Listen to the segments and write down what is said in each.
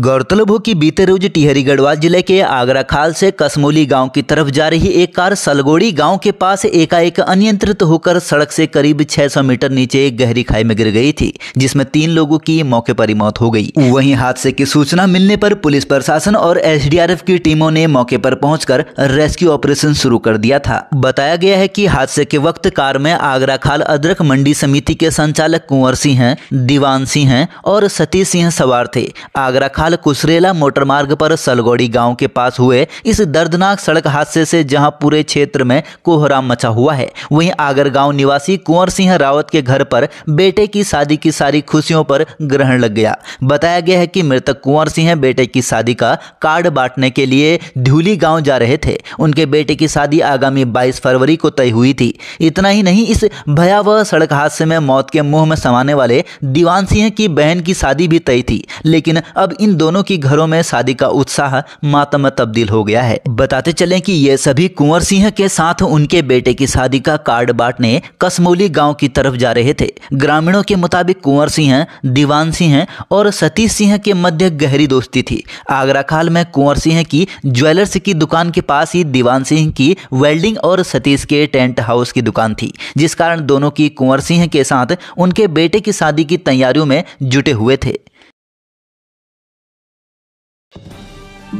गौरतलब हो कि बीते रोज टिहरी गढ़वाल जिले के आगरा खाल से कसमोली गांव की तरफ जा रही एक कार सलगोड़ी गांव के पास एकाएक अनियंत्रित होकर सड़क से करीब 600 मीटर नीचे एक गहरी खाई में गिर गई थी जिसमें तीन लोगों की मौके पर ही मौत हो गई वहीं हादसे की सूचना मिलने पर पुलिस प्रशासन और एसडीआरएफ की टीमों ने मौके पर पहुंचकर रेस्क्यू ऑपरेशन शुरू कर दिया था बताया गया है की हादसे के वक्त कार में आगरा खाल अदरक मंडी समिति के संचालक कुंवर सिंह दीवान सिंह और सतीश सिंह सवार थे आगरा खाल साल कुसरेला मोटर मार्ग पर सलगोड़ी गांव के पास हुए इस दर्दनाक सड़क हादसे से जहां पूरे क्षेत्र में कोहराम मचा हुआ है वहीं आगर गांव निवासी कुंवर सिंह रावत के घर पर बेटे की शादी की सारी खुशियों पर ग्रहण लग गया बताया गया है कि मृतक कुंवर सिंह बेटे की शादी का कार्ड बांटने के लिए धूली गांव जा रहे थे उनके बेटे की शादी आगामी बाईस फरवरी को तय हुई थी इतना ही नहीं इस भयावह सड़क हादसे में मौत के मुंह में समाने वाले दीवान सिंह की बहन की शादी भी तय थी लेकिन अब इन दोनों की घरों में शादी का उत्साह मातम तब्दील हो गया है बताते चले कि ये सभी कुंवर सिंह के साथ उनके बेटे की शादी का कार्ड बांटने कसमोली गाँव की तरफ जा रहे थे ग्रामीणों के मुताबिक कुंवर सिंह दीवान सिंह और सतीश सिंह के मध्य गहरी दोस्ती थी आगरा खाल में कुंवर सिंह की ज्वेलर्स की दुकान के पास ही दीवान सिंह की वेल्डिंग और सतीश के टेंट हाउस की दुकान थी जिस कारण दोनों की कुंवर सिंह के साथ उनके बेटे की शादी की तैयारियों में जुटे हुए थे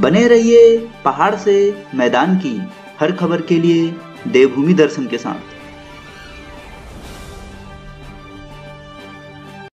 बने रहिए पहाड़ से मैदान की हर खबर के लिए देवभूमि दर्शन के साथ